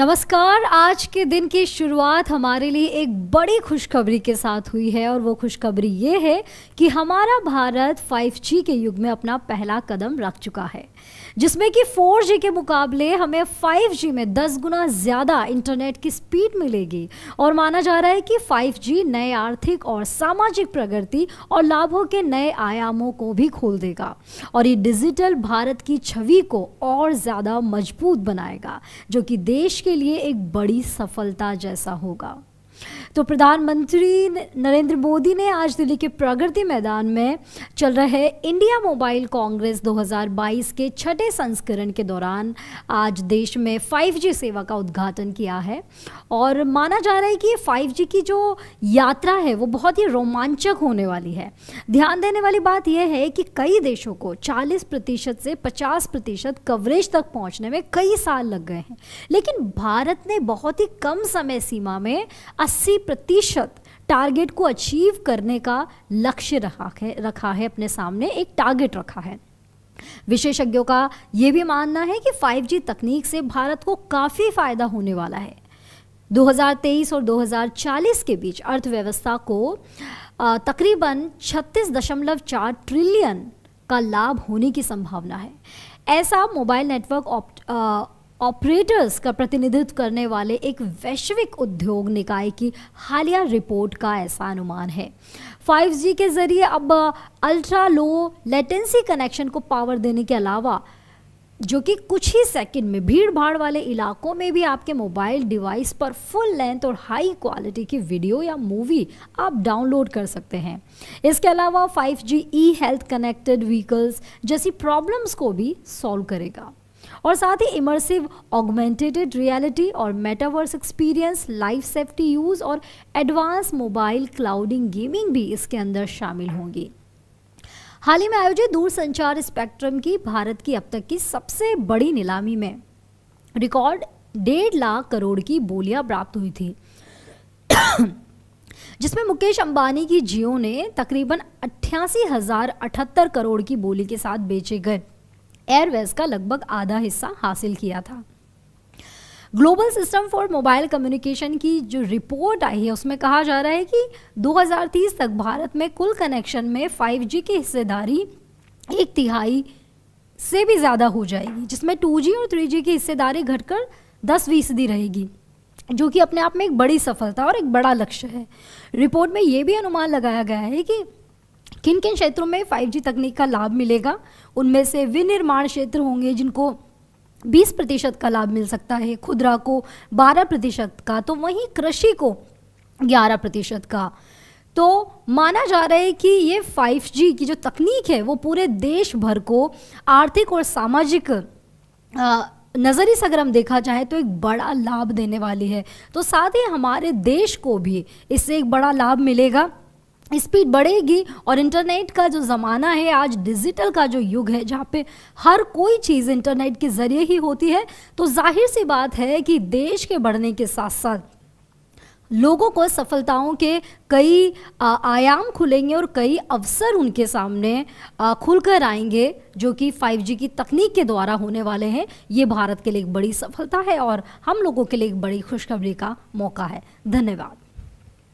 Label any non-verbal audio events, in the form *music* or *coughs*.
नमस्कार आज के दिन की शुरुआत हमारे लिए एक बड़ी खुशखबरी के साथ हुई है और वो खुशखबरी ये है कि हमारा भारत 5G के युग में अपना पहला कदम रख चुका है जिसमें कि 4G के मुकाबले हमें 5G में 10 गुना ज़्यादा इंटरनेट की स्पीड मिलेगी और माना जा रहा है कि 5G नए आर्थिक और सामाजिक प्रगति और लाभों के नए आयामों को भी खोल देगा और ये डिजिटल भारत की छवि को और ज़्यादा मजबूत बनाएगा जो कि देश के के लिए एक बड़ी सफलता जैसा होगा तो प्रधानमंत्री नरेंद्र मोदी ने आज दिल्ली के प्रगति मैदान में चल रहे इंडिया मोबाइल कांग्रेस 2022 के छठे संस्करण के दौरान आज देश में 5G सेवा का उद्घाटन किया है और माना जा रहा है कि 5G की जो यात्रा है वो बहुत ही रोमांचक होने वाली है ध्यान देने वाली बात यह है कि कई देशों को 40 प्रतिशत से 50 प्रतिशत कवरेज तक पहुंचने में कई साल लग गए हैं लेकिन भारत ने बहुत ही कम समय सीमा में अस्सी प्रतिशत टारगेट को अचीव करने का लक्ष्य रखा है रखा है अपने सामने एक टारगेट रखा है विशेषज्ञों का यह भी मानना है कि 5G तकनीक से भारत को काफ़ी फायदा होने वाला है 2023 और 2040 के बीच अर्थव्यवस्था को तकरीबन 36.4 ट्रिलियन का लाभ होने की संभावना है ऐसा मोबाइल नेटवर्क ऑपरेटर्स का प्रतिनिधित्व करने वाले एक वैश्विक उद्योग निकाय की हालिया रिपोर्ट का ऐसा अनुमान है 5G के जरिए अब अल्ट्रा लो लेटेंसी कनेक्शन को पावर देने के अलावा जो कि कुछ ही सेकंड में भीड़ भाड़ वाले इलाकों में भी आपके मोबाइल डिवाइस पर फुल लेंथ और हाई क्वालिटी की वीडियो या मूवी आप डाउनलोड कर सकते हैं इसके अलावा 5G e health connected vehicles जैसी प्रॉब्लम्स को भी सॉल्व करेगा और साथ ही इमर्सिव ऑगमेंटेटेड रियलिटी और metaverse experience life safety use और एडवांस मोबाइल क्लाउडिंग गेमिंग भी इसके अंदर शामिल होंगी हाल ही में आयोजित दूरसंचार स्पेक्ट्रम की भारत की अब तक की सबसे बड़ी नीलामी में रिकॉर्ड डेढ़ लाख करोड़ की बोलियां प्राप्त हुई थी *coughs* जिसमें मुकेश अंबानी की जियो ने तकरीबन अट्ठासी करोड़ की बोली के साथ बेचे गए एयरवेज का लगभग आधा हिस्सा हासिल किया था global system for mobile communication की जो रिपोर्ट आई है उसमें कहा जा रहा है कि 2030 तक भारत में कुल कनेक्शन में 5G की हिस्सेदारी एक तिहाई से भी ज़्यादा हो जाएगी जिसमें 2G और 3G की हिस्सेदारी घटकर 10 फीसदी रहेगी जो कि अपने आप में एक बड़ी सफलता और एक बड़ा लक्ष्य है रिपोर्ट में ये भी अनुमान लगाया गया है कि किन किन क्षेत्रों में 5G तकनीक का लाभ मिलेगा उनमें से विनिर्माण क्षेत्र होंगे जिनको 20 प्रतिशत का लाभ मिल सकता है खुदरा को 12 प्रतिशत का तो वहीं कृषि को 11 प्रतिशत का तो माना जा रहा है कि ये 5G की जो तकनीक है वो पूरे देश भर को आर्थिक और सामाजिक नजरिए नज़री से अगर हम देखा जाए तो एक बड़ा लाभ देने वाली है तो साथ ही हमारे देश को भी इससे एक बड़ा लाभ मिलेगा स्पीड बढ़ेगी और इंटरनेट का जो ज़माना है आज डिजिटल का जो युग है जहाँ पे हर कोई चीज़ इंटरनेट के ज़रिए ही होती है तो जाहिर सी बात है कि देश के बढ़ने के साथ साथ लोगों को सफलताओं के कई आयाम खुलेंगे और कई अवसर उनके सामने खुलकर आएंगे जो कि 5G की तकनीक के द्वारा होने वाले हैं ये भारत के लिए एक बड़ी सफलता है और हम लोगों के लिए एक बड़ी खुशखबरी का मौका है धन्यवाद